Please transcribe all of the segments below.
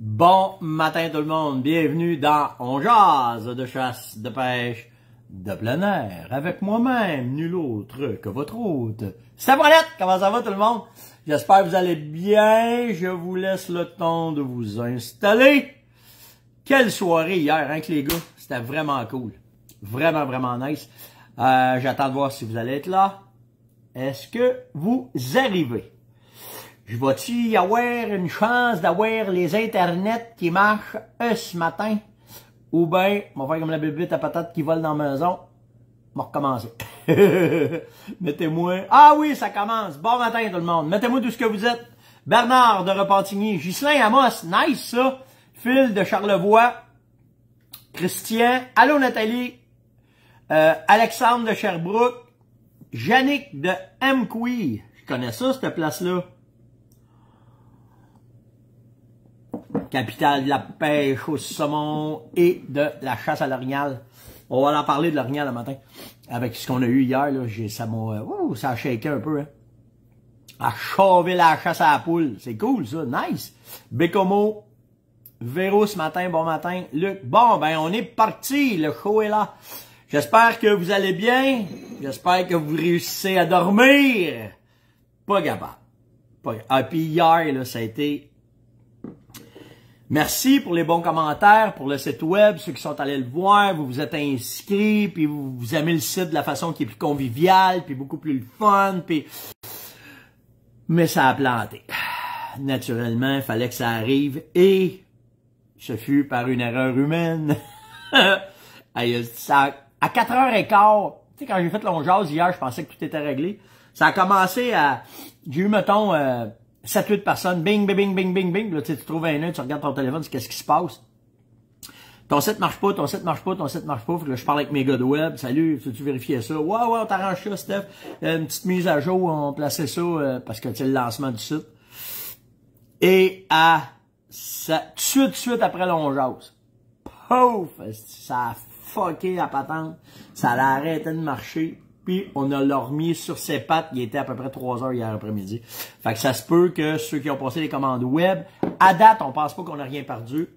Bon matin tout le monde, bienvenue dans On jase de chasse, de pêche, de plein air, avec moi-même, nul autre que votre hôte. Sabrolette, comment ça va tout le monde? J'espère que vous allez bien, je vous laisse le temps de vous installer. Quelle soirée hier, hein que les gars, c'était vraiment cool, vraiment vraiment nice. Euh, j'attends de voir si vous allez être là. Est-ce que vous arrivez? Je vais-tu y avoir une chance d'avoir les internets qui marchent ce matin? Ou bien, on va faire comme la bébite à patate qui vole dans la maison. On va recommencer. Mettez-moi... Ah oui, ça commence. Bon matin tout le monde. Mettez-moi tout ce que vous êtes. Bernard de Repentigny, Ghislain Amos, nice ça. Phil de Charlevoix, Christian, allô Nathalie, euh, Alexandre de Sherbrooke, Yannick de Mqui. Je connais ça, cette place-là. capitale de la pêche au saumon et de la chasse à l'orignal. On va en parler de l'orignal le matin. Avec ce qu'on a eu hier, là, j'ai, ça m'a, ouh, ça a shaké un peu, hein. À chauver la chasse à la poule. C'est cool, ça. Nice. Bécomo, Véro ce matin, bon matin. Luc, bon, ben, on est parti. Le show est là. J'espère que vous allez bien. J'espère que vous réussissez à dormir. Pas capable. Pas... Ah, puis hier, là, ça a été Merci pour les bons commentaires, pour le site web, ceux qui sont allés le voir, vous vous êtes inscrits, puis vous, aimez le site de la façon qui est plus conviviale, puis beaucoup plus fun, puis... Mais ça a planté. Naturellement, il fallait que ça arrive, et ce fut par une erreur humaine. à 4 h quart, tu sais, quand j'ai fait jazz hier, je pensais que tout était réglé. Ça a commencé à... J'ai eu, mettons... Euh, 7, 8 personnes, bing, bing, bing, bing, bing, là, tu trouves un nœud, tu regardes ton téléphone, qu'est-ce qui se passe. Ton site marche pas, ton site marche pas, ton site marche pas. que je parle avec mes gars de web. Salut, tu vérifier ça? Ouais, ouais, on t'arrange ça, Steph. Euh, une petite mise à jour, on plaçait ça, euh, parce que c'est le lancement du site. Et à, ça, tout de suite, suite après l'ongeuse. Pouf! Ça a fucké la patente. Ça a arrêté de marcher puis on leur mis sur ses pattes. Il était à peu près 3 heures hier après-midi. Fait que ça se peut que ceux qui ont passé les commandes web, à date, on pense pas qu'on a rien perdu.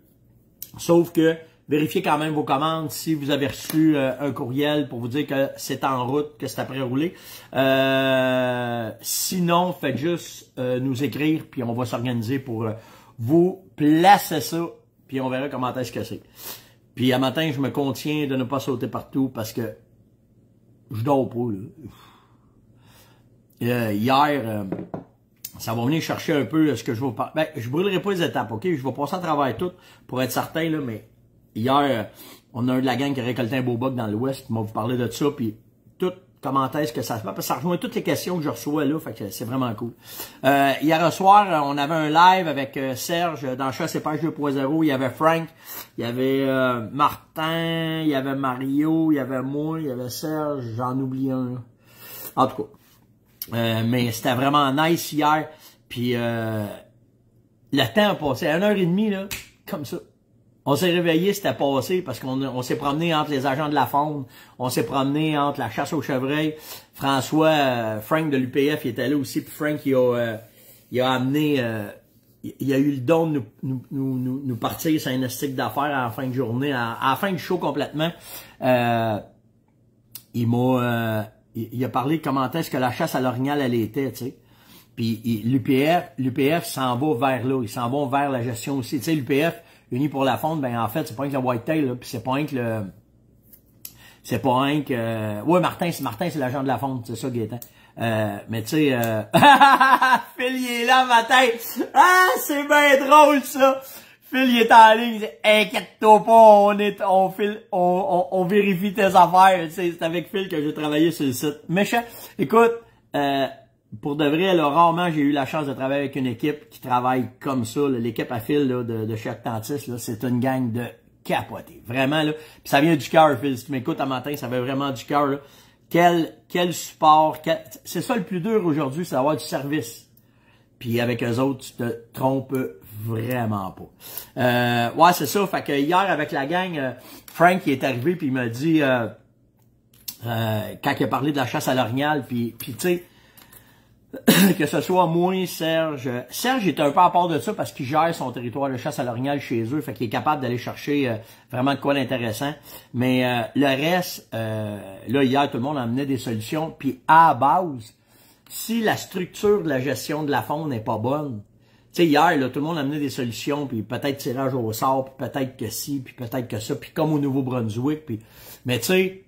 Sauf que vérifiez quand même vos commandes si vous avez reçu euh, un courriel pour vous dire que c'est en route, que c'est après roulé. Euh, sinon, faites juste euh, nous écrire, puis on va s'organiser pour euh, vous placer ça, puis on verra comment est-ce que c'est. Puis à matin, je me contiens de ne pas sauter partout parce que je dors pas, là. Euh, hier, euh, ça va venir chercher un peu euh, ce que je vous parler. Ben, je brûlerai pas les étapes, OK? Je vais passer à travers tout pour être certain, là, mais hier, on a un de la gang qui a récolté un beau bug dans l'Ouest, qui m'a vous parler de ça, puis tout comment est-ce que ça se passe, parce que ça rejoint toutes les questions que je reçois là, fait que c'est vraiment cool. Euh, hier soir, euh, on avait un live avec euh, Serge dans Chasse et Pêche 2.0, il y avait Frank, il y avait euh, Martin, il y avait Mario, il y avait moi, il y avait Serge, j'en oublie un. En tout cas, mais c'était vraiment nice hier, puis le temps a passé, à une heure et demie, là, comme ça. On s'est réveillé, c'était passé parce qu'on s'est promené entre les agents de la faune, on s'est promené entre la chasse aux chevreuils. François, euh, Frank de l'UPF, il était là aussi, puis Frank, il a, euh, il a amené, euh, il a eu le don de nous, nous, nous, partir sur un stick d'affaires à fin de journée, à, la fin du show complètement. il m'a, il, a parlé comment est-ce que la chasse à l'orignal, elle était, tu sais. Puis l'UPF, l'UPF s'en va vers là, ils s'en vont vers la gestion aussi. Tu sais, l'UPF, uni pour la fonte, ben en fait, c'est pas un que le là, puis c'est pas un que le... C'est pas un que... Ouais, Martin, c'est Martin, c'est l'agent de la fonte, c'est ça, Gaétan. Euh, mais tu sais... Euh... Phil, il est là, ma tête! Ah, c'est bien drôle, ça! Phil, il est en ligne, il dit « Inquiète-toi pas, on, est, on, file, on, on, vérifie tes affaires. » C'est avec Phil que j'ai travaillé sur le site. Méchant. Écoute, euh, pour de vrai, là, rarement j'ai eu la chance de travailler avec une équipe qui travaille comme ça. L'équipe à fil là, de, de chez là, c'est une gang de capotés. Vraiment, là. Puis ça vient du cœur, Phil. Si tu m'écoutes à matin, ça vient vraiment du cœur. Quel, quel support. C'est ça le plus dur aujourd'hui, c'est d'avoir du service. Puis avec eux autres, tu te trompes vraiment pas. Euh, ouais, c'est ça. Fait que hier, avec la gang, euh, Frank il est arrivé puis il m'a dit euh, euh, quand il a parlé de la chasse à l'orignal, puis, puis tu sais que ce soit moi, Serge. Serge est un peu à part de ça parce qu'il gère son territoire de chasse à l'orignal chez eux, fait qu'il est capable d'aller chercher euh, vraiment de quoi d'intéressant. Mais euh, le reste, euh, là, hier, tout le monde amenait des solutions. Puis à base, si la structure de la gestion de la faune n'est pas bonne, tu sais, hier, là, tout le monde amenait des solutions, puis peut-être tirage au sort, puis peut-être que si, puis peut-être que ça, puis comme au Nouveau-Brunswick, puis... Mais tu sais,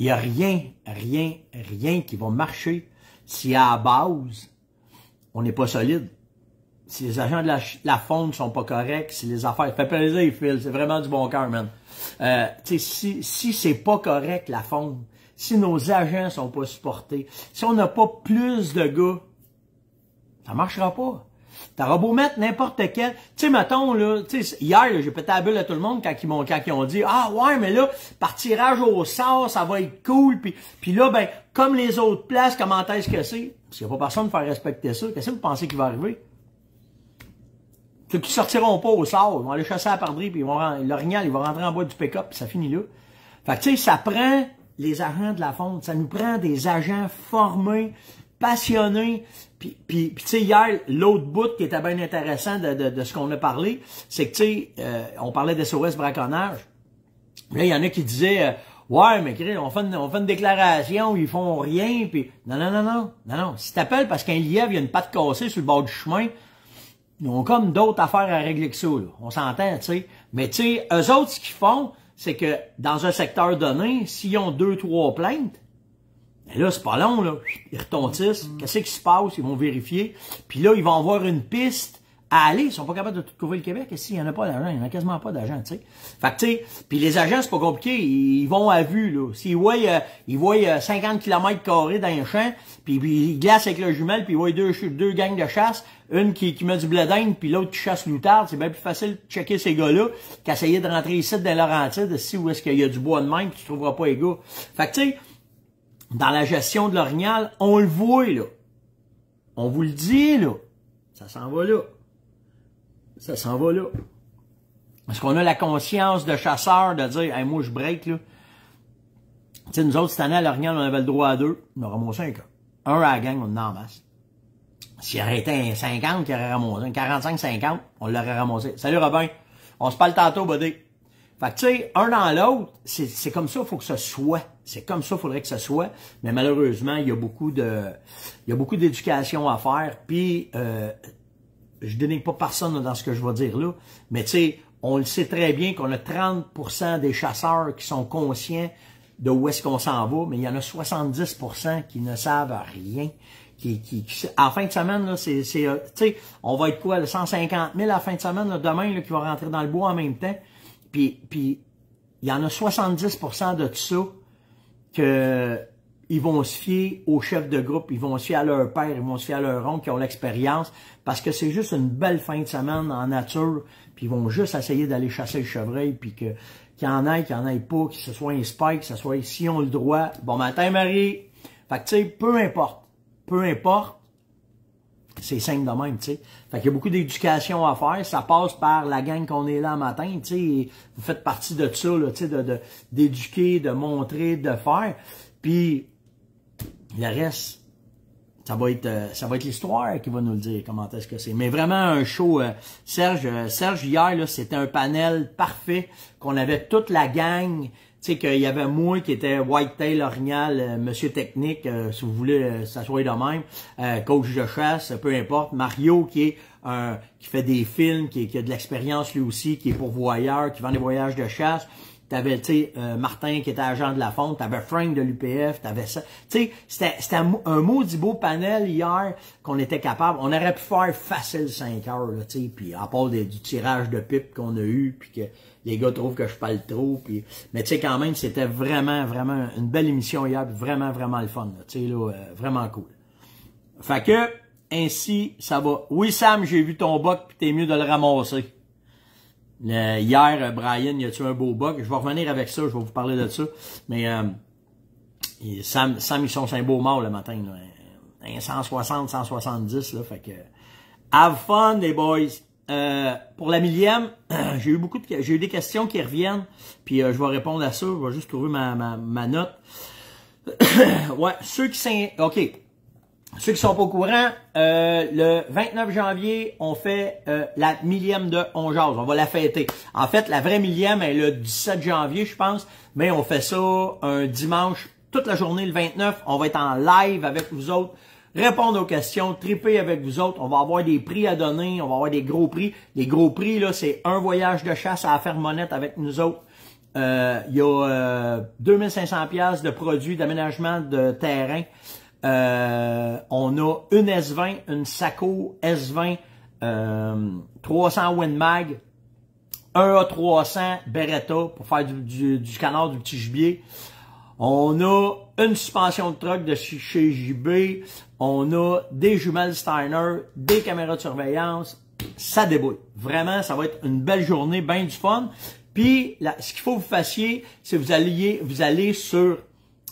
il n'y a rien, rien, rien qui va marcher si à la base, on n'est pas solide, si les agents de la, la fonte sont pas corrects, si les affaires... Fait plaisir, Phil, c'est vraiment du bon cœur, man. Euh, si si c'est pas correct, la fonde, si nos agents sont pas supportés, si on n'a pas plus de gars, ça marchera pas t'as beau mettre n'importe quel. Tu sais, mettons, là, hier, j'ai pété la bulle à tout le monde quand ils m'ont quand ils ont dit Ah ouais, mais là, par tirage au sort, ça va être cool. Puis, puis là, ben, comme les autres places, comment est-ce que c'est? Parce qu'il n'y a pas personne pour faire respecter ça. Qu'est-ce que vous pensez qui va arriver? Ceux qui sortiront pas au sort, ils vont aller chasser à la puis ils vont l'orignal, il va rentrer en bas du pick-up, puis ça finit là. Fait que tu sais, ça prend les agents de la fonte, ça nous prend des agents formés, passionnés, puis, tu sais, hier, l'autre bout qui était bien intéressant de, ce qu'on a parlé, c'est que, tu sais, euh, on parlait des SOS braconnage. Là, il y en a qui disaient, euh, ouais, mais on fait, une, on fait une déclaration, ils font rien, puis... Non, non, non, non, non, non. Si t'appelles parce qu'un lièvre, il y a une patte cassée sur le bord du chemin, ils ont comme d'autres affaires à régler que ça, On s'entend, tu sais. Mais, tu sais, eux autres, ce qu'ils font, c'est que dans un secteur donné, s'ils ont deux, trois plaintes, mais là, c'est pas long, là. Ils retentissent. Qu'est-ce qui se passe? Ils vont vérifier. Puis là, ils vont avoir une piste à aller. Ils sont pas capables de tout couvrir le Québec. Et s'il y en a pas d'agent, il y en a quasiment pas d'agent, tu sais. Fait que, tu sais, puis les agents, c'est pas compliqué. Ils vont à vue, là. S'ils voient, euh, ils voient 50 euh, km carrés dans un champ, puis ils glacent avec le jumelle, puis ils voient deux, deux gangs de chasse, une qui, qui met du bledin, puis l'autre qui chasse l'outarde, c'est bien plus facile de checker ces gars-là qu'essayer de rentrer ici dans leur de si où est-ce qu'il y a du bois de même, tu trouveras pas les gars. Fait tu dans la gestion de l'orignal, on le voit, là. On vous le dit, là. Ça s'en va là. Ça s'en va là. Est-ce qu'on a la conscience de chasseur de dire, hey, moi, je break, là? Tu sais, nous autres, cette année, à l'orignal, on avait le droit à deux. On a ramassé un cas. Un à la gang, on en a en masse. S'il aurait été un 50, il aurait ramassé. Un 45-50, on l'aurait ramassé. Salut, Robin. On se parle tantôt, buddy. Fait que, tu sais, un dans l'autre, c'est comme ça, il faut que ce soit. C'est comme ça, il faudrait que ce soit. Mais malheureusement, il y a beaucoup de, il y a beaucoup d'éducation à faire. Puis, euh, je dénigre pas personne dans ce que je vais dire là, mais tu sais, on le sait très bien qu'on a 30% des chasseurs qui sont conscients de où est-ce qu'on s'en va, mais il y en a 70% qui ne savent rien. Qui, qui, à fin de semaine, là, c'est, euh, on va être quoi, le 150 000 à la fin de semaine, là, demain, qui va rentrer dans le bois en même temps. Puis, puis il y en a 70% de tout ça ils vont se fier aux chefs de groupe, ils vont se fier à leur père, ils vont se fier à leur oncle qui ont l'expérience, parce que c'est juste une belle fin de semaine en nature, puis ils vont juste essayer d'aller chasser le chevreuil, puis que qu'il y en ait, qu'il n'y en ait pas, que ce soit un spike, que ce soit s'ils on le droit. Bon matin Marie! Fait que tu sais, peu importe, peu importe, c'est simple de même, tu sais. Fait qu'il y a beaucoup d'éducation à faire. Ça passe par la gang qu'on est là matin, tu sais. Vous faites partie de ça, là, tu sais, d'éduquer, de, montrer, de faire. Puis, le reste, ça va être euh, ça va être l'histoire qui va nous le dire comment est-ce que c'est mais vraiment un show euh, Serge euh, Serge hier là c'était un panel parfait qu'on avait toute la gang tu sais, qu'il y avait moi qui était White Orignal, euh, Monsieur Technique, euh, si vous voulez, euh, s'asseoir de même, coach de chasse, peu importe. Mario qui est qui fait des films, qui, a de l'expérience lui aussi, qui est pour pourvoyeur, qui vend des voyages de chasse. T'avais, tu sais, Martin qui était agent de la fonte, t'avais Frank de l'UPF, t'avais ça. Tu sais, c'était un maudit beau panel hier qu'on était capable. On aurait pu faire facile 5 heures, tu sais, puis à part du tirage de pipe qu'on a eu, puis que les gars trouvent que je parle trop. Puis... Mais tu sais, quand même, c'était vraiment, vraiment une belle émission hier, vraiment, vraiment le fun. Tu sais, là, euh, vraiment cool. Fait que, ainsi, ça va. Oui, Sam, j'ai vu ton buck, puis t'es mieux de le ramasser. Euh, hier, euh, Brian, il a un beau buck? Je vais revenir avec ça, je vais vous parler de ça. Mais Sam, ils sont un beau mort le matin. 160, 170, là, fait que... Have fun, les boys! Euh, pour la millième, j'ai eu beaucoup de, j'ai eu des questions qui reviennent, puis euh, je vais répondre à ça. Je vais juste trouver ma, ma, note. ouais, ceux qui sont, ok, ceux qui sont pas au courant, euh, le 29 janvier, on fait la millième de 11 On va la fêter. En fait, la vraie millième est le 17 janvier, je pense, mais on fait ça un dimanche toute la journée le 29. On va être en live avec vous autres répondre aux questions, triper avec vous autres. On va avoir des prix à donner, on va avoir des gros prix. Les gros prix, là, c'est un voyage de chasse à faire monnette avec nous autres. Euh, il y a 2500 euh, pièces de produits d'aménagement de terrain. Euh, on a une S20, une SACO S20, 300 Windmag, un A300 Beretta pour faire du, du, du canard, du petit gibier. On a une suspension de truck de chez JB, on a des jumelles Steiner, des caméras de surveillance, ça déboule. Vraiment, ça va être une belle journée, bien du fun. Puis, ce qu'il faut que vous fassiez, c'est vous alliez, vous allez sur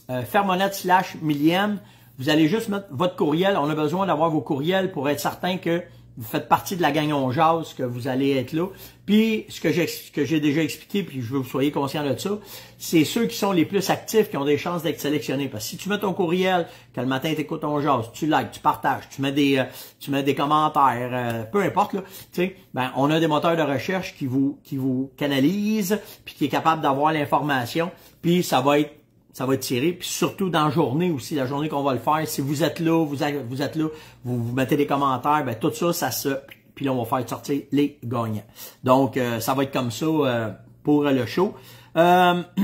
fermonet euh, Fermonette slash millième, vous allez juste mettre votre courriel. On a besoin d'avoir vos courriels pour être certain que vous faites partie de la gang on jase, que vous allez être là. Puis, ce que j'ai, déjà expliqué, puis je veux que vous soyez conscient de ça, c'est ceux qui sont les plus actifs, qui ont des chances d'être sélectionnés. Parce que si tu mets ton courriel, que le matin, écoutes ton jase, tu likes, tu partages, tu mets des, euh, tu mets des commentaires, euh, peu importe, là, tu sais, ben, on a des moteurs de recherche qui vous, qui vous canalisent, puis qui est capable d'avoir l'information, puis ça va être ça va être tiré. Puis surtout dans la journée aussi, la journée qu'on va le faire, si vous êtes là, vous, êtes là, vous, mettez des commentaires, ben tout ça, ça se... Puis là, on va faire sortir les gagnants. Donc, euh, ça va être comme ça euh, pour le show. Euh,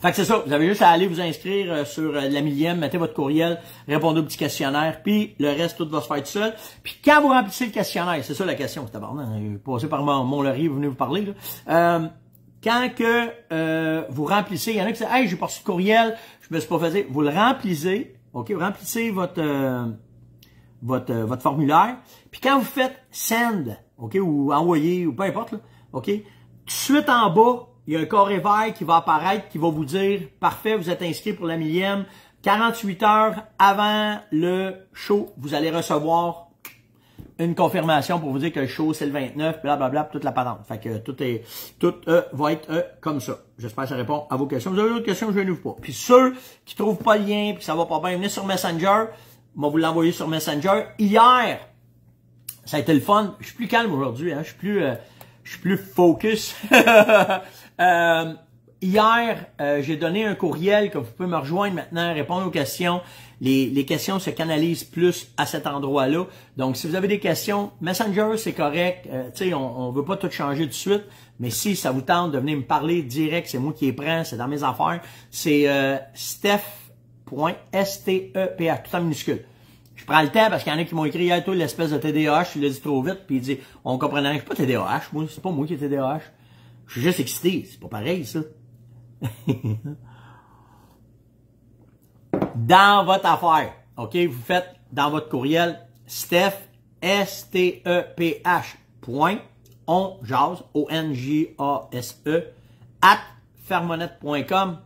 fait que c'est ça, vous avez juste à aller vous inscrire euh, sur la millième, mettez votre courriel, répondez au petit questionnaire, puis le reste, tout va se faire tout seul. Puis quand vous remplissez le questionnaire, c'est ça la question, c'est d'abord, passez par mon, mon laurier, vous venez vous parler, là, quand que euh, vous remplissez, il y en a qui disent Hey, j'ai pas reçu de courriel, je me suis pas fait Vous le remplissez, OK, vous remplissez votre euh, votre, euh, votre formulaire. Puis quand vous faites send, OK, ou envoyer, ou peu importe, OK, tout de suite en bas, il y a un carré vert qui va apparaître, qui va vous dire Parfait, vous êtes inscrit pour la millième. 48 heures avant le show, vous allez recevoir une confirmation pour vous dire que le show, c'est le 29, blablabla, toute la patente. Fait que tout est, tout euh, va être euh, comme ça. J'espère que ça répond à vos questions. Vous avez d'autres questions, je ne vous pas. Puis ceux qui trouvent pas le lien, puis ça va pas bien, venez sur Messenger. Moi, vous l'envoyer sur Messenger. Hier, ça a été le fun. Je suis plus calme aujourd'hui, hein. Je suis plus, euh, je suis plus focus. hier, j'ai donné un courriel que vous pouvez me rejoindre maintenant, répondre aux questions les, questions se canalisent plus à cet endroit-là. Donc, si vous avez des questions, Messenger, c'est correct. Euh, tu sais, on ne veut pas tout changer de suite. Mais si ça vous tente de venir me parler direct, c'est moi qui les prends, c'est dans mes affaires. C'est euh, steph.steph, e tout en minuscule. Je prends le temps parce qu'il y en a qui m'ont écrit hier, tout l'espèce de TDAH, Je l'ai dit trop vite, puis il dit, on comprend rien. Je suis pas TDAH, moi, c'est pas moi qui ai TDAH. Je suis juste excité, c'est pas pareil, ça. dans votre affaire. OK? Vous faites dans votre courriel Steph, S-T-E-P-H, point, O-N-J-A-S-E, e, at fermonette.com.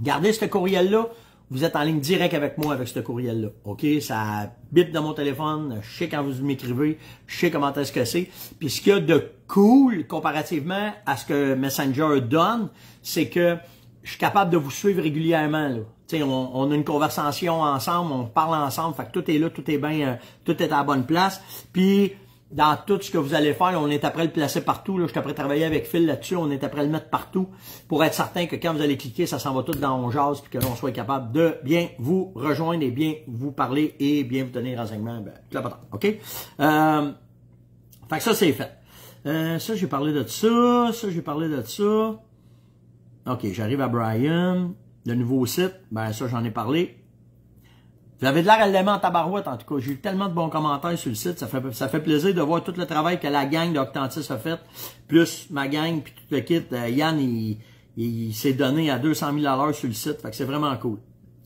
Gardez ce courriel-là. Vous êtes en ligne direct avec moi avec ce courriel-là. OK? Ça bip dans mon téléphone. Je sais quand vous m'écrivez. Je sais comment est-ce que c'est. Puis ce qu'il y a de cool comparativement à ce que Messenger donne, c'est que je suis capable de vous suivre régulièrement. Là on, on, a une conversation ensemble, on parle ensemble, fait que tout est là, tout est bien, euh, tout est à la bonne place. Puis dans tout ce que vous allez faire, on est après le placer partout. Là, je suis après travailler avec Phil là-dessus, on est après le mettre partout pour être certain que quand vous allez cliquer, ça s'en va tout dans mon jazz puis que l'on soit capable de bien vous rejoindre et bien vous parler et bien vous donner des renseignements. Ben, tout le OK? Euh, fait que ça, c'est fait. Euh, ça, j'ai parlé de ça. Ça, j'ai parlé de ça. OK, j'arrive à Brian le nouveau site, ben ça, j'en ai parlé. Vous avez de l'air à en tabarouette, en tout cas. J'ai eu tellement de bons commentaires sur le site. Ça fait, ça fait plaisir de voir tout le travail que la gang d'Octantis a fait, plus ma gang, puis tout le kit. Euh, Yann, il, s'est donné à 200 000 sur le site. Fait que c'est vraiment cool.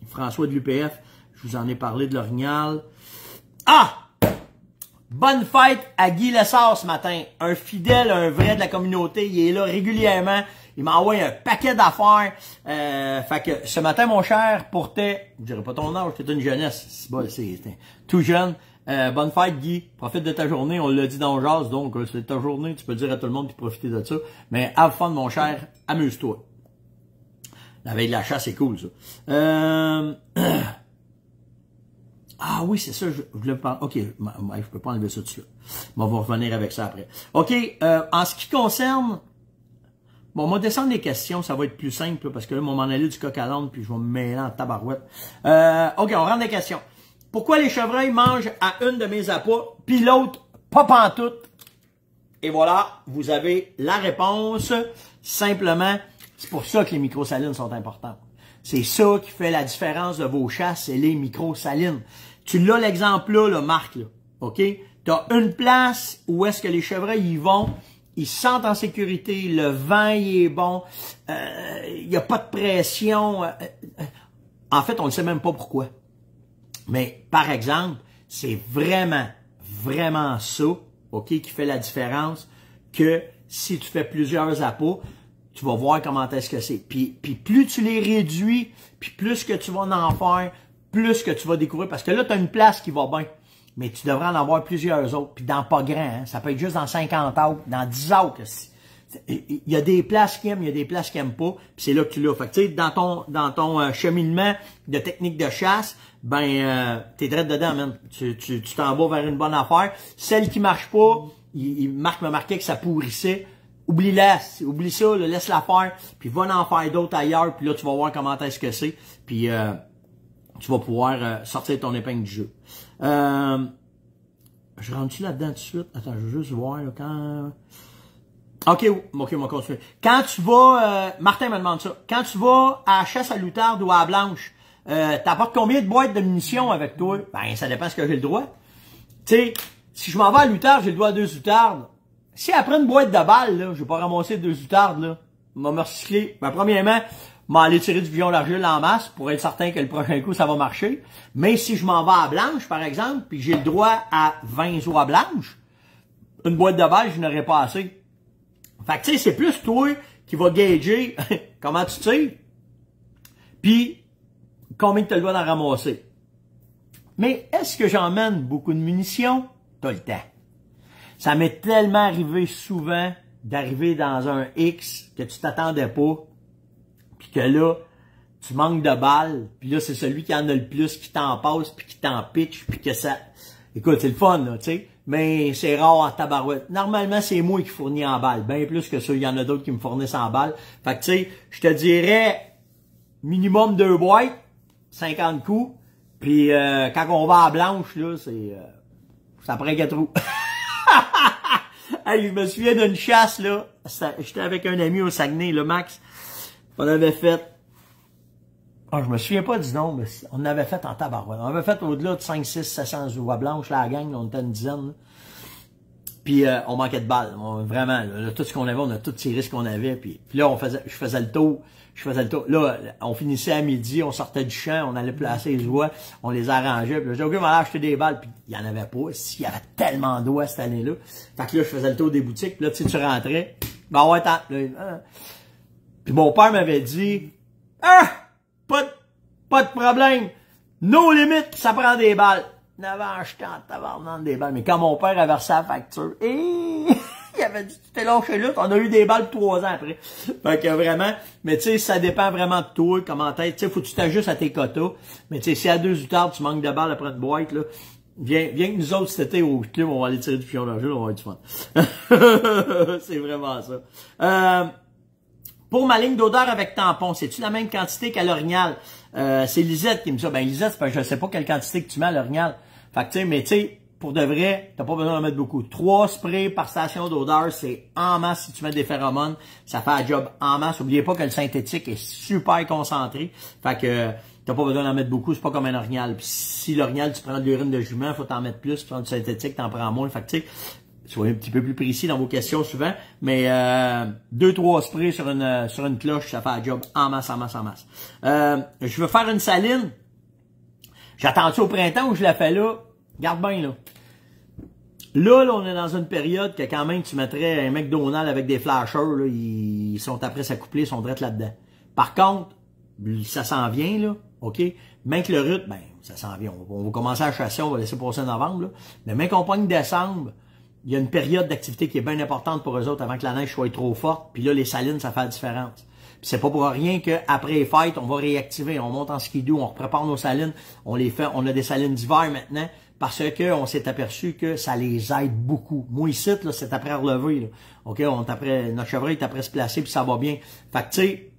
François de l'UPF, je vous en ai parlé de l'orignal. Ah! Bonne fête à Guy Lessard ce matin. Un fidèle, un vrai de la communauté. Il est là régulièrement. Il m'a envoyé un paquet d'affaires. Euh, fait que ce matin, mon cher, pour tes... Je dirais pas ton âge, es une jeunesse. C'est bon, c'est tout jeune. Euh, bonne fête, Guy. Profite de ta journée. On l'a dit dans le jazz, donc euh, c'est ta journée. Tu peux dire à tout le monde de profiter de ça. Mais have fun, mon cher. Amuse-toi. La veille de la chasse, c'est cool, ça. Ah oui, c'est ça, je, je OK, je peux pas enlever ça dessus. On va revenir avec ça après. OK, en ce qui concerne Bon, on va descendre les questions, ça va être plus simple, parce que là, on m'en allait du coq à puis je vais me mêler en tabarouette. Euh, OK, on rentre des questions. Pourquoi les chevreuils mangent à une de mes appâts, puis l'autre, pas pantoute? Et voilà, vous avez la réponse. Simplement, c'est pour ça que les microsalines sont importantes. C'est ça qui fait la différence de vos chasses, c'est les microsalines. Tu l'as l'exemple là, là, Marc, là, OK? Tu as une place où est-ce que les chevreuils y vont ils se sentent en sécurité, le vent est bon, euh, il n'y a pas de pression. Euh, euh, en fait, on ne sait même pas pourquoi. Mais par exemple, c'est vraiment, vraiment ça, OK, qui fait la différence que si tu fais plusieurs appos, tu vas voir comment est-ce que c'est. Puis, puis plus tu les réduis, puis plus que tu vas en faire, plus que tu vas découvrir. Parce que là, tu as une place qui va bien mais tu devrais en avoir plusieurs autres, puis dans pas grand, hein. ça peut être juste dans 50 autres, dans 10 autres. Il y a des places qui aiment, il y a des places qui aiment pas, puis c'est là que tu l'as. Fait tu sais, dans ton, dans ton euh, cheminement de technique de chasse, ben, euh, t'es direct dedans, Tu t'en vas vers une bonne affaire. Celle qui marche pas, il, il Marc m'a marqué que ça pourrissait. Oublie-la, oublie ça, laisse-la faire, puis va en faire d'autres ailleurs, puis là, tu vas voir comment est-ce que c'est, puis euh, tu vas pouvoir sortir ton épingle du jeu. Euh, je rentre-tu là-dedans tout de suite? Attends, je veux juste voir quand... OK, OK, on va continuer. Quand tu vas... Euh, Martin me demande ça. Quand tu vas à la chasse à l'outarde ou à la blanche, euh, t'apportes combien de boîtes de munitions avec toi? Ben, ça dépend ce que j'ai le droit. Tu sais, si je m'en vais à l'outarde, j'ai le droit à deux outardes. Si après une boîte de balles, là, je vais pas ramasser deux outardes, là. Je vais me recycler. Ben, premièrement, m'en aller tirer du billon d'argile en masse pour être certain que le prochain coup, ça va marcher. Mais si je m'en vais à blanche, par exemple, puis j'ai le droit à 20 oies blanches, une boîte de balle, je n'aurais pas assez. Fait que, tu sais, c'est plus toi qui va gager comment tu tires, puis combien tu as le droit d'en ramasser. Mais est-ce que j'emmène beaucoup de munitions? T'as le temps. Ça m'est tellement arrivé souvent d'arriver dans un X que tu t'attendais pas, puis que là, tu manques de balles, puis là, c'est celui qui en a le plus qui t'en passe, puis qui t'en pitch, puis que ça... Écoute, c'est le fun, là, tu sais, mais c'est rare à tabarouette. Normalement, c'est moi qui fournis en balles, bien plus que ça, il y en a d'autres qui me fournissent en balles. Fait que, tu sais, je te dirais, minimum deux boîtes, 50 coups, puis euh, quand on va à Blanche, là, c'est... ça euh, prend quatre roues. hey, je me souviens d'une chasse, là, j'étais avec un ami au Saguenay, le Max, on avait fait... Ah, je me souviens pas du nombre, mais on avait fait en tabarouette. On avait fait au-delà de 5, 6, 700 voix blanches, la gang, on était une dizaine. Puis euh, on manquait de balles, vraiment. tout ce qu'on avait, on a tous ces risques qu'on avait. Puis, là, on faisait, je faisais le tour, je faisais le tour. Là, on finissait à midi, on sortait du champ, on allait placer les oies, on les arrangeait. Puis là, j'ai ok, on va acheter des balles. Puis il y en avait pas. Il y avait tellement d'oies cette année-là, fait que là, je faisais le tour des boutiques. Puis là, tu sais, tu rentrais. Ben ouais, hein. Puis mon père m'avait dit, ah, pas de, pas de problème. Nos limites, ça prend des balles. N'avais acheté en taverne des balles. Mais quand mon père avait versé la facture, et il avait dit, tu t'es lâché là, on a eu des balles trois ans après. Fait que vraiment, mais tu sais, ça dépend vraiment de toi, comment t'es. Tu sais, faut que tu t'ajustes à tes quotas. Mais tu sais, si à deux ou tard, tu manques de balles après une boîte, là, Viens, viens que nous autres, cet été, au club, on va aller tirer du fion d'un on va être fun. C'est vraiment ça. Euh, pour ma ligne d'odeur avec tampon, c'est-tu la même quantité qu'à l'orignal? Euh, c'est Lisette qui me dit Ben Lisette, parce que je sais pas quelle quantité que tu mets à l'orignal. Fait que mais tu sais, pour de vrai, t'as pas besoin d'en mettre beaucoup. Trois sprays par station d'odeur, c'est en masse si tu mets des phéromones. Ça fait un job en masse. Oubliez pas que le synthétique est super concentré. Fait que t'as pas besoin d'en mettre beaucoup, c'est pas comme un orignal. si l'orignal, tu prends de l'urine de jument, faut t'en mettre plus. Tu prends du synthétique, t'en prends moins. Fait que tu sais, soyez un petit peu plus précis dans vos questions souvent, mais euh, deux, trois sprays sur une, euh, sur une cloche, ça fait un job en masse, en masse, en masse. Euh, je veux faire une saline. J'attends-tu au printemps où je la fais là? Garde bien, là. Là, là, on est dans une période que quand même, tu mettrais un McDonald's avec des flashers, ils sont après s'accoupler, ils sont drettes là-dedans. Par contre, ça s'en vient, là, OK? Même que le rut, ben, ça s'en vient. On, va commencer à chasser, on va laisser passer novembre, Mais même qu'on pogne décembre, il y a une période d'activité qui est bien importante pour eux autres avant que la neige soit trop forte. Puis là, les salines, ça fait la différence. Puis c'est pas pour rien qu'après les fêtes, on va réactiver, on monte en skidou, on prépare nos salines, on les fait, on a des salines d'hiver maintenant parce que on s'est aperçu que ça les aide beaucoup. Moi ici, là, c'est après relever. OK, on après, notre chevreuil est après se placer puis ça va bien. Fait que tu sais,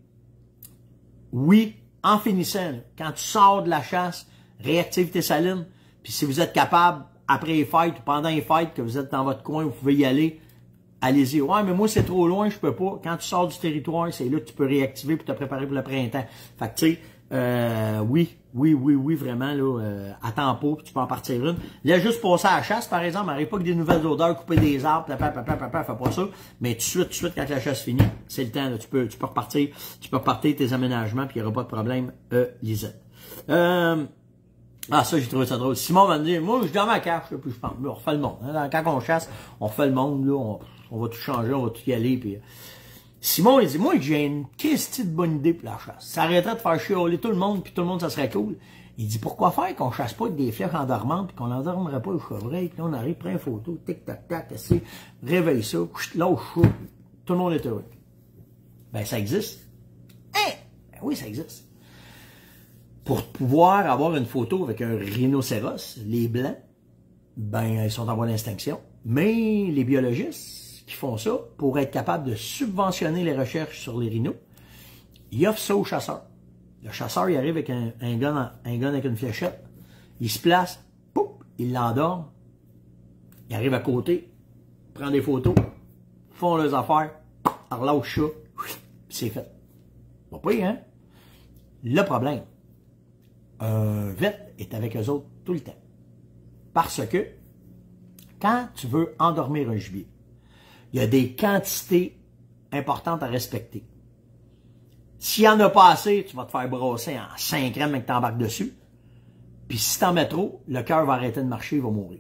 oui, en finissant, quand tu sors de la chasse, réactive tes salines. Puis si vous êtes capable, après les fêtes, pendant les fêtes, que vous êtes dans votre coin, vous pouvez y aller, allez-y. Ouais, mais moi, c'est trop loin, je peux pas. Quand tu sors du territoire, c'est là que tu peux réactiver pour te préparer pour le printemps. Fait que, tu sais, euh, oui, oui, oui, oui, vraiment, là, euh, attends puis tu peux en partir une. Là, juste passer à la chasse, par exemple, n'arrive pas que des nouvelles odeurs, couper des arbres, papa, papa, papa, fais pas ça. Mais tout de suite, tout de suite, quand la chasse finit, c'est le temps, là, tu peux, tu peux repartir, tu peux repartir tes aménagements, puis il n'y aura pas de problème, e euh, Lisette. Euh, ah, ça, j'ai trouvé ça drôle. Simon m'a dit, moi, je suis ma cache, puis je pense, on refait le monde. Hein. Quand on chasse, on refait le monde, là, on, va tout changer, on va tout y aller, puis... Euh. Simon, il dit, moi, j'ai une question de bonne idée pour la chasse. Ça arrêterait de faire chialer tout le monde, puis tout le monde, ça serait cool. Il dit, pourquoi faire qu'on chasse pas avec des flèches endormantes, puis qu'on n'endormerait pas le chevreuil, puis on arrive, prend une photo, tic-tac-tac, tac, réveille ça, lâche chaud, tout le monde est heureux. Ben, ça existe. Eh. Ben oui, ça existe pour pouvoir avoir une photo avec un rhinocéros, les blancs, ben, ils sont en voie d'extinction. Mais les biologistes qui font ça, pour être capables de subventionner les recherches sur les rhinos, ils offrent ça au chasseurs. Le chasseur, il arrive avec un, gun, un avec une fléchette, il se place, pouf, il l'endort, il arrive à côté, prend des photos, font leurs affaires, là, au chaud, c'est fait. Pas hein? Le problème, un est avec eux autres tout le temps. Parce que quand tu veux endormir un gibier, il y a des quantités importantes à respecter. S'il y en a pas assez, tu vas te faire brosser en 5 grammes que tu embarques dessus. Puis si tu en mets trop, le cœur va arrêter de marcher, il va mourir.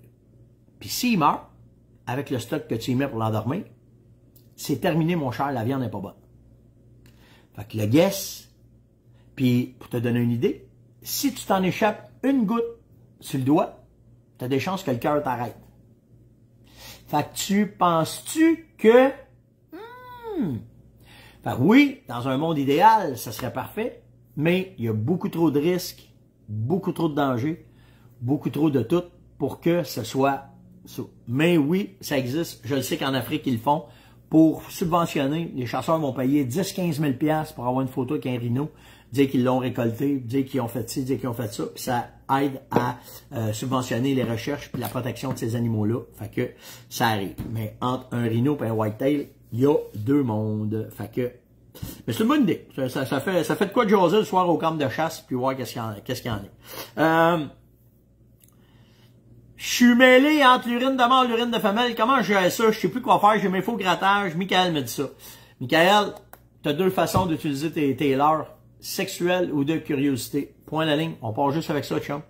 Puis s'il meurt, avec le stock que tu y mets pour l'endormir, c'est terminé, mon cher, la viande n'est pas bonne. Fait que le guess, puis pour te donner une idée, si tu t'en échappes une goutte sur le doigt, tu as des chances que le cœur t'arrête. Fait que tu penses-tu hmm, que... oui, dans un monde idéal, ça serait parfait, mais il y a beaucoup trop de risques, beaucoup trop de dangers, beaucoup trop de tout pour que ce soit Mais oui, ça existe. Je le sais qu'en Afrique, ils le font. Pour subventionner, les chasseurs vont payer 10-15 000 pour avoir une photo avec un rhino dire qu'ils l'ont récolté, dire qu'ils ont fait ci, dire qu'ils ont fait ça, ça aide à euh, subventionner les recherches et la protection de ces animaux-là. Fait que ça arrive. Mais entre un rhino et un whitetail, il y a deux mondes. Fait que mais c'est une bonne Ça, fait, ça fait de quoi de jaser le soir au camp de chasse puis voir qu'est-ce qu'il y, en, a. Euh, je suis mêlé entre l'urine de mort et l'urine de femelle. Comment je gère ça? Je sais plus quoi faire. J'ai mes faux grattages. Michael me dit ça. Michael, tu as deux façons d'utiliser tes, tes sexuel ou de curiosité. Point la ligne. On part juste avec ça, chum.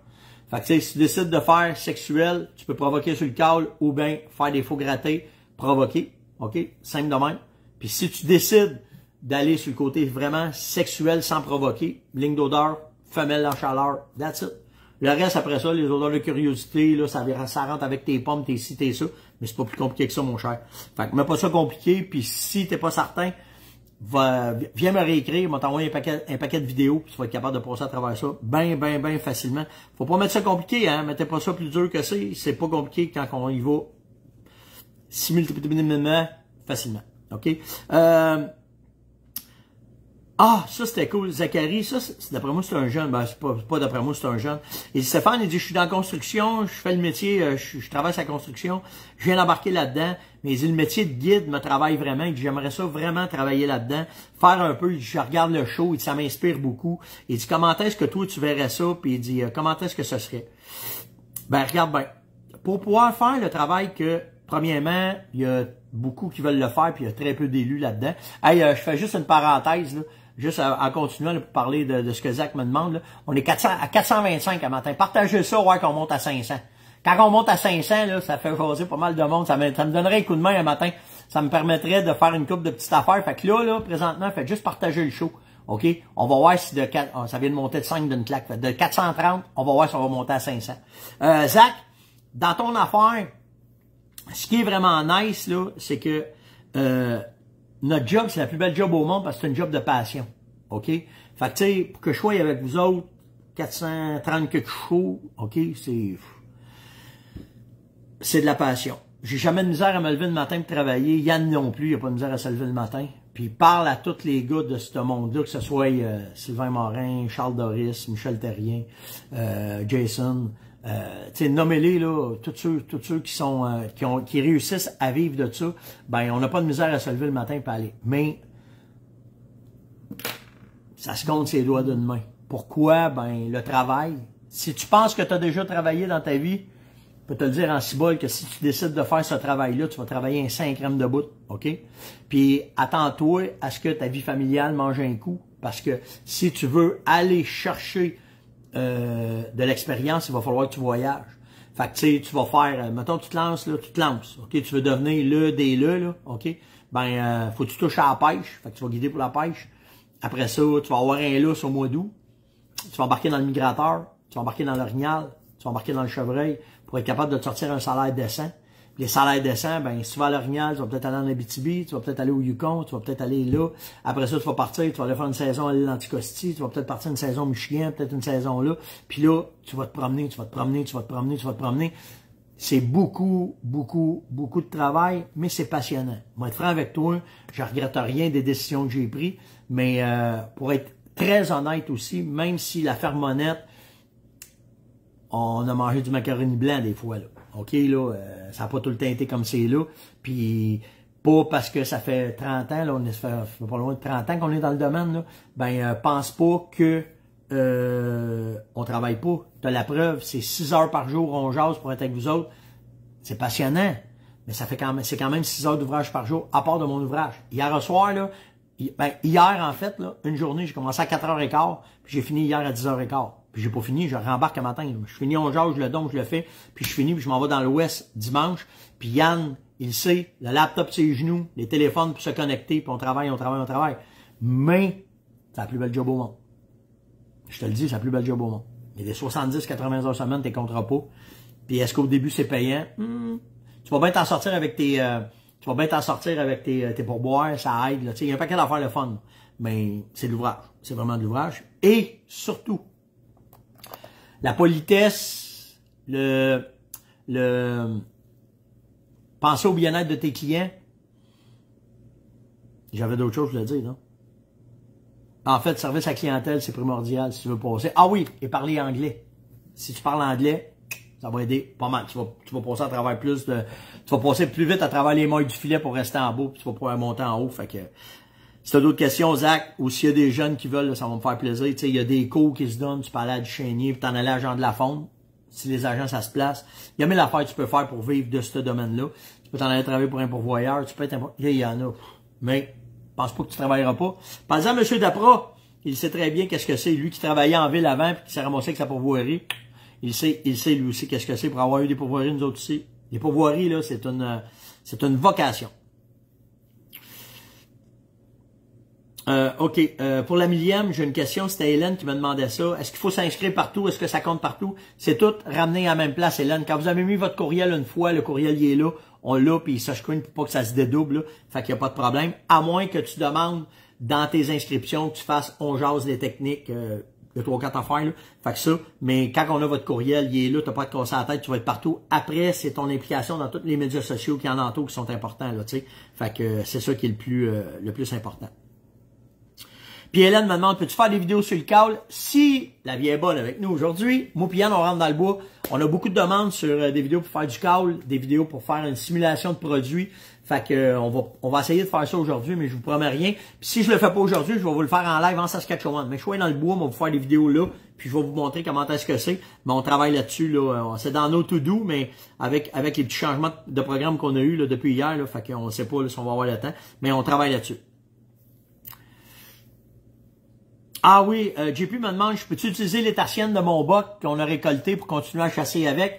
Fait que, si tu décides de faire sexuel, tu peux provoquer sur le câble ou bien faire des faux grattés, provoquer. OK? Simple de même. Puis si tu décides d'aller sur le côté vraiment sexuel sans provoquer, ligne d'odeur, femelle en chaleur, that's it. Le reste, après ça, les odeurs de curiosité, là, ça, ça rentre avec tes pommes, tes ci, tes ça. Mais c'est pas plus compliqué que ça, mon cher. Fait que mets pas ça compliqué, puis si t'es pas certain, va, viens me réécrire, m'a t'envoyer un paquet, un paquet de vidéos, puis tu vas être capable de passer à travers ça bien, bien, bien facilement. Faut pas mettre ça compliqué, hein, mettez pas ça plus dur que c'est, c'est pas compliqué quand on y va simultanément, facilement, ok? Euh, ah, ça c'était cool. Zachary, ça, d'après moi, c'est un jeune. Ben, c'est pas, pas d'après moi, c'est un jeune. Il Stéphane, il dit, je suis dans la construction, je fais le métier, euh, je, travaille travaille la construction, je viens d'embarquer là-dedans, mais il dit, le métier de guide me travaille vraiment, Et j'aimerais ça vraiment travailler là-dedans, faire un peu, je regarde le show, et ça m'inspire beaucoup. Il dit, comment est-ce que toi, tu verrais ça, puis il dit, euh, comment est-ce que ce serait? Ben, regarde bien. Pour pouvoir faire le travail que, premièrement, il y a beaucoup qui veulent le faire, puis il y a très peu d'élus là-dedans. Hey, euh, je fais juste une parenthèse, là juste en continuant pour parler de, ce que Zach me demande, on est 400, à 425 à matin. Partagez ça, ouais, qu'on monte à 500. Quand on monte à 500, là, ça fait jaser pas mal de monde. Ça me, donnerait un coup de main un matin. Ça me permettrait de faire une coupe de petites affaires. Fait que là, là, présentement, faites juste partager le show. OK? On va voir si de 4, ah, ça vient de monter de 5 d'une claque. Fait de 430, on va voir si on va monter à 500. Euh, Zach, dans ton affaire, ce qui est vraiment nice, là, c'est que euh, notre job, c'est la plus belle job au monde parce que c'est un job de passion. OK? Fait que, tu sais, pour que je sois avec vous autres, 430 quelque OK? C'est. C'est de la passion. J'ai jamais de misère à me lever le matin pour travailler. Yann non plus, il a pas de misère à se lever le matin. Puis parle à tous les gars de ce monde-là, que ce soit euh, Sylvain Morin, Charles Doris, Michel Terrien, euh, Jason, euh, nommez-les, là, tous ceux, qui sont euh, qui, ont, qui réussissent à vivre de ça, ben on n'a pas de misère à se lever le matin et aller. Mais ça se compte ses doigts d'une main. Pourquoi? Ben, le travail. Si tu penses que tu as déjà travaillé dans ta vie, je peux te le dire en cibole que si tu décides de faire ce travail-là, tu vas travailler un 5 grammes de bout, OK? Puis attends-toi à ce que ta vie familiale mange un coup, parce que si tu veux aller chercher euh, de l'expérience, il va falloir que tu voyages. Fait que, tu sais, tu vas faire, euh, mettons, tu te lances, là, tu te lances, OK? Tu veux devenir le des le, là, OK? Ben, euh, faut que tu touches à la pêche, fait que tu vas guider pour la pêche. Après ça, tu vas avoir un lus au mois d'août. Tu vas embarquer dans le migrateur, tu vas embarquer dans l'orignal, tu vas embarquer dans le chevreuil pour être capable de te sortir un salaire décent les salaires descendent, ben, si tu vas à l'Orignal, tu vas peut-être aller en Abitibi, tu vas peut-être aller au Yukon, tu vas peut-être aller là. Après ça, tu vas partir, tu vas aller faire une saison à l'Anticosti, tu vas peut-être partir une saison au Michigan, peut-être une saison là. Puis là, tu vas te promener, tu vas te promener, tu vas te promener, tu vas te promener. C'est beaucoup, beaucoup, beaucoup de travail, mais c'est passionnant. Moi, être franc avec toi, je ne regrette rien des décisions que j'ai prises, mais pour être très honnête aussi, même si la ferme honnête, on a mangé du macaroni blanc des fois, là. OK, là, euh, ça n'a pas tout le temps été comme c'est là. Puis, pas parce que ça fait 30 ans, là, on est, ça fait pas loin de 30 ans qu'on est dans le domaine, là, ben, euh, pense pas que euh, on travaille pas. Tu la preuve, c'est 6 heures par jour, on jase pour être avec vous autres. C'est passionnant, mais ça fait quand même, c'est quand même 6 heures d'ouvrage par jour, à part de mon ouvrage. Hier soir, là, ben, hier, en fait, là, une journée, j'ai commencé à 4h15, puis j'ai fini hier à 10h15. Puis j'ai pas fini, je rembarque à matin. Je finis, on jauge le donne, je le fais. Puis je finis, puis je m'en vais dans l'ouest dimanche. Puis Yann, il sait, le laptop ses genoux, les téléphones pour se connecter, puis on travaille, on travaille, on travaille. Mais c'est la plus belle job au monde. Je te le dis, c'est la plus belle job au monde. Il est des 70-80 heures semaine, t'es contre pas. Puis est-ce qu'au début c'est payant? Hmm. Tu vas bien t'en sortir avec tes. Euh, tu vas bien t'en sortir avec tes, euh, tes pourboires, ça aide. Il y a un paquet d'affaires le fun. Mais c'est de l'ouvrage. C'est vraiment de l'ouvrage. Et surtout, la politesse, le, le penser au bien-être de tes clients. J'avais d'autres choses à dire, non? En fait, service à clientèle, c'est primordial si tu veux passer. Ah oui, et parler anglais. Si tu parles anglais, ça va aider pas mal. Tu vas, tu vas passer à travers plus de. Tu vas passer plus vite à travers les mailles du filet pour rester en bas, puis tu vas pouvoir monter en haut. Fait que si tu d'autres questions, Zach, ou s'il y a des jeunes qui veulent, ça va me faire plaisir. Tu sais, il y a des cours qui se donnent, tu peux aller à du chénier, puis t'en aller à Jean de la fonte, si les agents, ça se place. Il y a mille affaires que tu peux faire pour vivre de ce domaine-là. Tu peux t'en aller travailler pour un pourvoyeur, tu peux être un Il y en a. Mais, pense pas que tu travailleras pas. Par exemple, M. Dapra, il sait très bien qu'est-ce que c'est. Lui qui travaillait en ville avant, puis qui s'est ramassé avec sa pourvoirie, il sait, il sait lui aussi qu'est-ce que c'est pour avoir eu des pourvoiries, nous autres aussi. Les pourvoiries, là, c'est une, c'est une vocation. Euh, OK. Euh, pour la millième, j'ai une question. C'était Hélène qui me demandait ça. Est-ce qu'il faut s'inscrire partout? Est-ce que ça compte partout? C'est tout ramené à la même place, Hélène. Quand vous avez mis votre courriel une fois, le courriel il est là. On l'a, puis ça screen pour pas que ça se dédouble. Fait qu'il n'y a pas de problème. À moins que tu demandes dans tes inscriptions que tu fasses on jase les techniques euh, de trois quatre affaires. Là. Fait ça, mais quand on a votre courriel, il est là, t'as pas de casse à la tête, tu vas être partout. Après, c'est ton implication dans tous les médias sociaux qui en entourent qui sont importants. Là, sais. fait que euh, c'est ça qui est le plus, euh, le plus important. Puis Hélène me demande, peux-tu faire des vidéos sur le câble Si la vie est bonne avec nous aujourd'hui, moi on rentre dans le bois. On a beaucoup de demandes sur euh, des vidéos pour faire du câble, des vidéos pour faire une simulation de produits. Fait que euh, on va, on va essayer de faire ça aujourd'hui, mais je vous promets rien. si je le fais pas aujourd'hui, je vais vous le faire en live en Saskatchewan. Mais je suis dans le bois, on va vous faire des vidéos là, puis je vais vous montrer comment est-ce que c'est. Mais on travaille là-dessus, là. Euh, c'est dans nos to-do, mais avec, avec les petits changements de programme qu'on a eu depuis hier, là, fait qu'on sait pas si on va avoir le temps. Mais on travaille là-dessus. Ah oui, euh, j'ai JP me demande, je peux-tu utiliser les tarsiennes de mon boc qu'on a récolté pour continuer à chasser avec?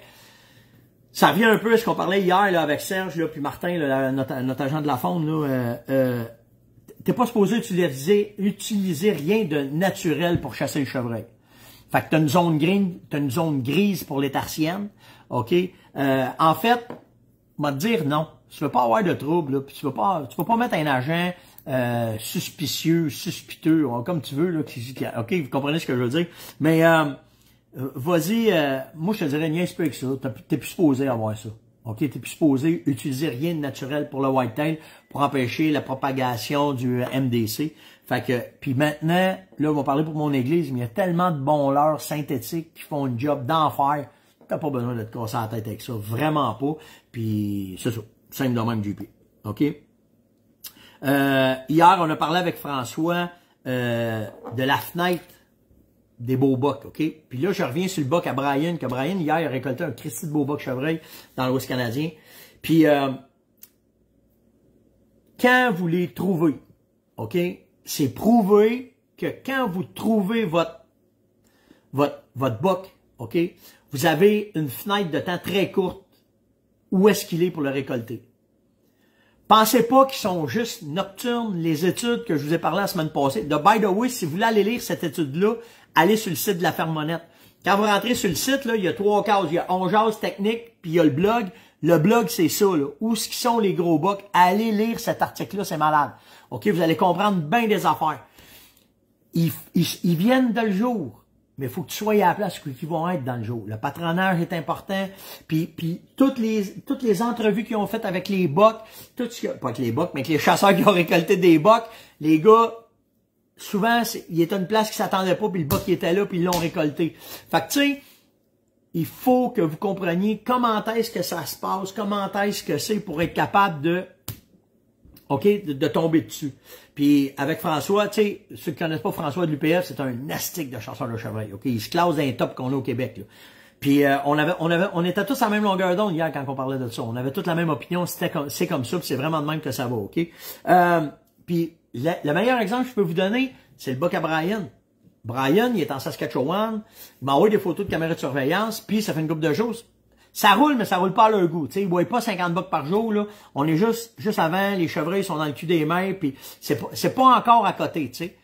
Ça revient un peu à ce qu'on parlait hier là, avec Serge là, puis Martin, notre, agent de la faune. Là, euh, euh, T'es pas supposé utiliser, utiliser rien de naturel pour chasser le chevreuil. Fait que t'as une zone green, t'as une zone grise pour les tarsiennes. OK? Euh, en fait, on te dire non. Tu veux pas avoir de trouble, puis tu veux pas, tu peux pas mettre un agent euh, suspicieux, suspiteux, comme tu veux, là, ok, vous comprenez ce que je veux dire, mais euh, euh vas-y, euh, moi je te dirais, niaise pas avec ça, t'es plus supposé avoir ça. OK, t'es plus supposé utiliser rien de naturel pour le white tail, pour empêcher la propagation du MDC. Fait que, puis maintenant, là, on va parler pour mon église, mais il y a tellement de bons leurs synthétiques qui font une job d'enfer. T'as pas besoin de te casser la tête avec ça. Vraiment pas. Puis, c'est ça. me de même, JP. OK? Euh, hier, on a parlé avec François euh, de la fenêtre des beaux bocs, OK? Puis là, je reviens sur le boc à Brian, que Brian, hier, a récolté un Christy de beau boc chevreuil dans l'Ouest canadien. Puis, euh, quand vous les trouvez, OK? C'est prouvé que quand vous trouvez votre, votre, votre boc, OK? Vous avez une fenêtre de temps très courte. Où est-ce qu'il est pour le récolter? Pensez pas qu'ils sont juste nocturnes, les études que je vous ai parlé la semaine passée. De by the way, si vous voulez aller lire cette étude-là, allez sur le site de la Fermonette. Quand vous rentrez sur le site, là, il y a trois cases. Il y a 11 technique, puis il y a le blog. Le blog, c'est ça, là. Où ce qui sont les gros bocs? Allez lire cet article-là, c'est malade. OK, vous allez comprendre bien des affaires. Ils, ils, ils viennent de le jour mais il faut que tu sois à la place qu'ils vont être dans le jour. Le patronage est important, puis, puis toutes, les, toutes les entrevues qu'ils ont faites avec les bocs, tout ce pas que les bocs, mais que les chasseurs qui ont récolté des bocs, les gars, souvent, il était une place qui s'attendait pas, puis le boc était là, puis ils l'ont récolté. Fait que, tu sais, il faut que vous compreniez comment est-ce que ça se passe, comment est-ce que c'est pour être capable de OK, de, tomber dessus. Puis avec François, tu sais, ceux qui connaissent pas François de l'UPF, c'est un nastique de chasseur de chevreuil, OK? Il se classe d'un top qu'on a au Québec, là. Puis euh, on avait, on avait, on était tous à la même longueur d'onde hier quand on parlait de ça. On avait toute la même opinion, c'était comme, c'est comme ça, c'est vraiment de même que ça va, OK? Euh, puis le, le, meilleur exemple que je peux vous donner, c'est le bac à Brian. Brian, il est en Saskatchewan, il m'a envoyé des photos de caméras de surveillance, puis ça fait une couple de choses. Ça roule, mais ça roule pas à leur goût. T'sais, ils ne pas 50 bucks par jour. Là. On est juste juste avant, les chevreuils sont dans le cul des mains, puis c'est pas, pas encore à côté. sais.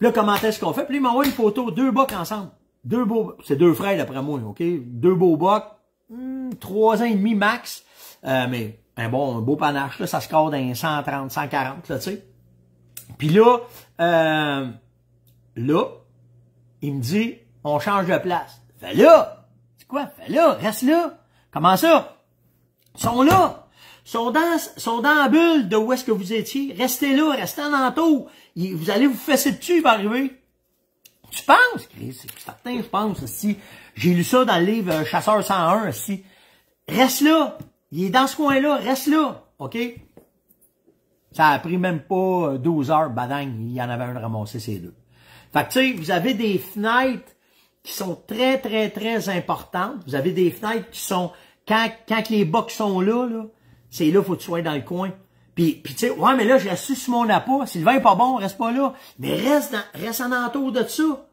Là, comment est-ce qu'on fait? Puis ils m'envoient une photo, deux bocs ensemble. Deux beaux, c'est deux frères d'après moi, OK? Deux beaux bocs, hmm, trois ans et demi max. Euh, mais un ben bon, un beau panache, là, ça se corde dans 130, 140, là, tu sais. Puis là, euh, là, il me dit, on change de place. Fait là, Fais là, reste là. Comment ça? Ils sont là. Ils sont dans, sont dans la bulle de où est-ce que vous étiez. Restez là, restez en entour. Vous allez vous fesser dessus, il va arriver. Tu penses, Chris? C'est certain, je pense, si. J'ai lu ça dans le livre euh, Chasseur 101, si. Reste là. Il est dans ce coin-là, reste là. OK? Ça a pris même pas 12 euh, heures, badang, il y en avait un de ramasser ces deux. Fait que, tu sais, vous avez des fenêtres qui sont très, très, très importantes. Vous avez des fenêtres qui sont, quand, quand les box sont là, là c'est là faut que tu sois dans le coin. Puis, puis tu sais, ouais, mais là, je reste sur mon appât. Si le vin est pas bon, reste pas là. Mais reste, dans, reste en entour de ça.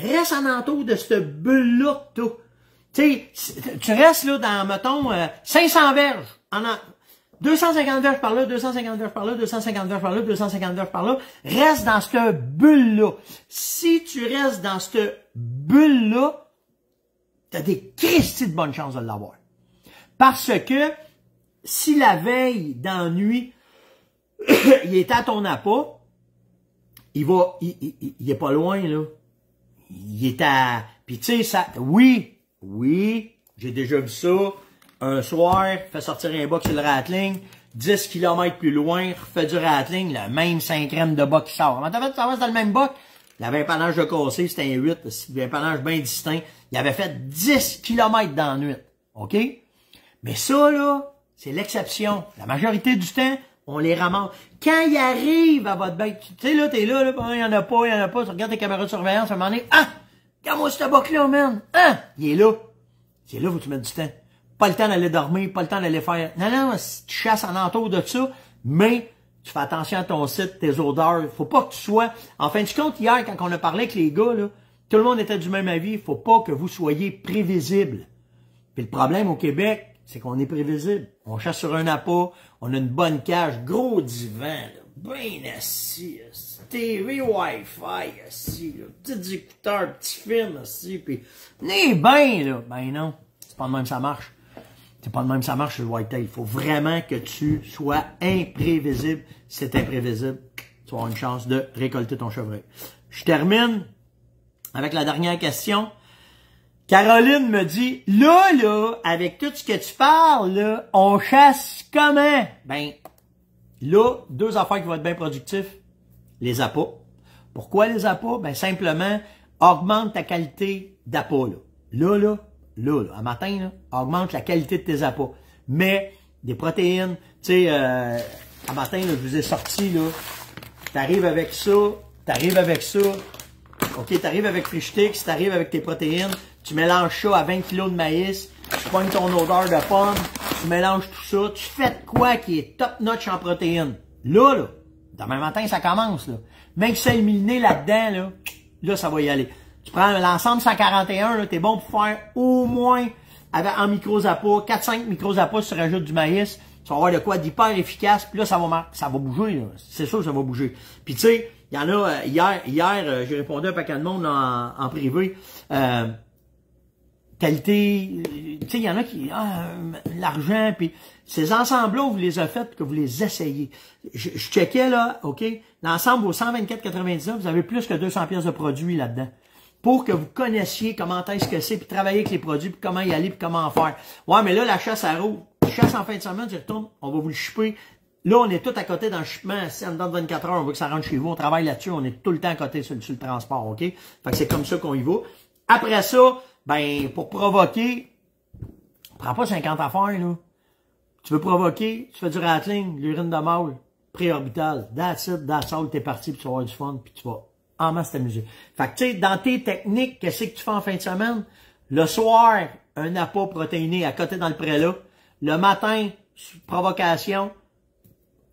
Reste en entour de ce bulle-là Tu sais, tu restes là dans, mettons, 500 euh, verges. En, 250 259 par là, 259 par là, 250 259 par là, 250 259 par là. Reste dans cette bulle-là. Si tu restes dans cette bulle-là, tu as des cristis de bonnes chances de l'avoir. Parce que si la veille, dans nuit, il est à ton appât, il va, il, est pas loin, là. Il est à, puis tu sais, ça, oui, oui, j'ai déjà vu ça, un soir, fait sortir un box sur le ratling, 10 km plus loin, fait du ratling, le même 5 de box qui sort. Comment fait ça dans le même box? Il avait un panache de cassé, c'était un 8, un panache bien distinct. Il avait fait 10 km dans la nuit. OK? Mais ça, là, c'est l'exception. La majorité du temps, on les ramasse. Quand il arrive à votre bête, tu sais, là, t'es là, là, il n'y en a pas, il n'y en a pas, tu regardes tes caméras de surveillance, à un moment donné, ah! comment moi ce boc-là, man! Ah! Il est là. C'est là où tu mets du temps pas le temps d'aller dormir, pas le temps d'aller faire. Non, non, tu chasses en entour de ça, mais tu fais attention à ton site, tes odeurs. Faut pas que tu sois. En fin de compte, hier, quand on a parlé avec les gars, là, tout le monde était du même avis. Faut pas que vous soyez prévisible. Puis le problème au Québec, c'est qu'on est prévisible. On chasse sur un appât, on a une bonne cage, gros divan, bien assis, TV, Wi-Fi, assis, petit petit écouteur, petit film assis, puis eh bien, bien là. Ben non, c'est pas de même ça marche. C'est pas le même ça marche sur le Tail. Il faut vraiment que tu sois imprévisible. c'est imprévisible, tu auras une chance de récolter ton chevreuil. Je termine avec la dernière question. Caroline me dit, là, là, avec tout ce que tu parles, là, on chasse comment? Ben, là, deux affaires qui vont être bien productives, Les appâts. Pourquoi les appâts? Ben, simplement, augmente ta qualité d'appât, là. Là, là, là, là, matin, augmente la qualité de tes appâts. Mais des protéines, tu sais, euh, matin, je vous ai sorti, là, t'arrives avec ça, t'arrives avec ça, ok, t'arrives avec tu arrives avec tes protéines, tu mélanges ça à 20 kg de maïs, tu pognes ton odeur de pomme, tu mélanges tout ça, tu fais de quoi qui est top notch en protéines. Là, là, demain matin, ça commence, là. Même si ça éliminer là-dedans, là, ça va y aller. Tu prends l'ensemble 141, tu es bon pour faire au moins avec, en micro zappa 4-5 sur si tu rajoutes du maïs, tu vas avoir de quoi d'hyper efficace, puis là, ça va, ça va bouger, c'est sûr que ça va bouger. Puis tu sais, il y en a, euh, hier, hier euh, j'ai répondu à un paquet de monde en, privé, euh, qualité, tu sais, il y en a qui, ah, l'argent, puis ces ensembles-là, vous les avez faits, que vous les essayez. Je, je checkais, là, OK, l'ensemble au 124,99, vous avez plus que 200 pièces de produits là-dedans pour que vous connaissiez comment est-ce que c'est, puis travailler avec les produits, puis comment y aller, puis comment en faire. Ouais, mais là, la chasse à roue, chasse en fin de semaine, tu retournes, on va vous le chipper. Là, on est tout à côté dans le chemin, si 24 heures, on veut que ça rentre chez vous, on travaille là-dessus, on est tout le temps à côté sur, le transport, OK? Fait que c'est comme ça qu'on y va. Après ça, ben, pour provoquer, prends pas 50 affaires, là. Tu veux provoquer, tu fais du rattling, l'urine de mâle, préorbital. That's it, that's all, t'es parti, puis tu vas avoir du fun, puis tu vas en masse Fait que, tu sais, dans tes techniques, qu'est-ce que tu fais en fin de semaine? Le soir, un appât protéiné à côté dans le prélat. Le matin, provocation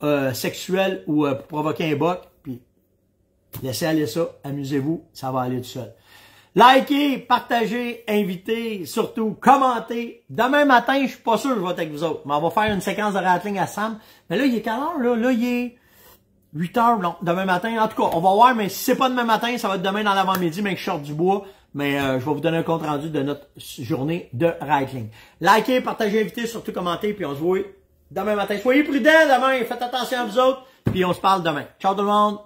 euh, sexuelle ou euh, provoquer un boc. Puis, laissez aller ça, amusez-vous, ça va aller tout seul. Likez, partagez, invitez, surtout commentez. Demain matin, je suis pas sûr que je vais être avec vous autres, mais on va faire une séquence de rattling à Sam. Mais là, il est calme. là? Là, il est 8 heures, non, demain matin. En tout cas, on va voir, mais si c'est pas demain matin, ça va être demain dans l'avant-midi, mais que je du bois. Mais euh, je vais vous donner un compte rendu de notre journée de riding. Likez, partagez, invitez, surtout commentez, puis on se voit demain matin. Soyez prudents demain, faites attention à vous autres, puis on se parle demain. Ciao tout le monde!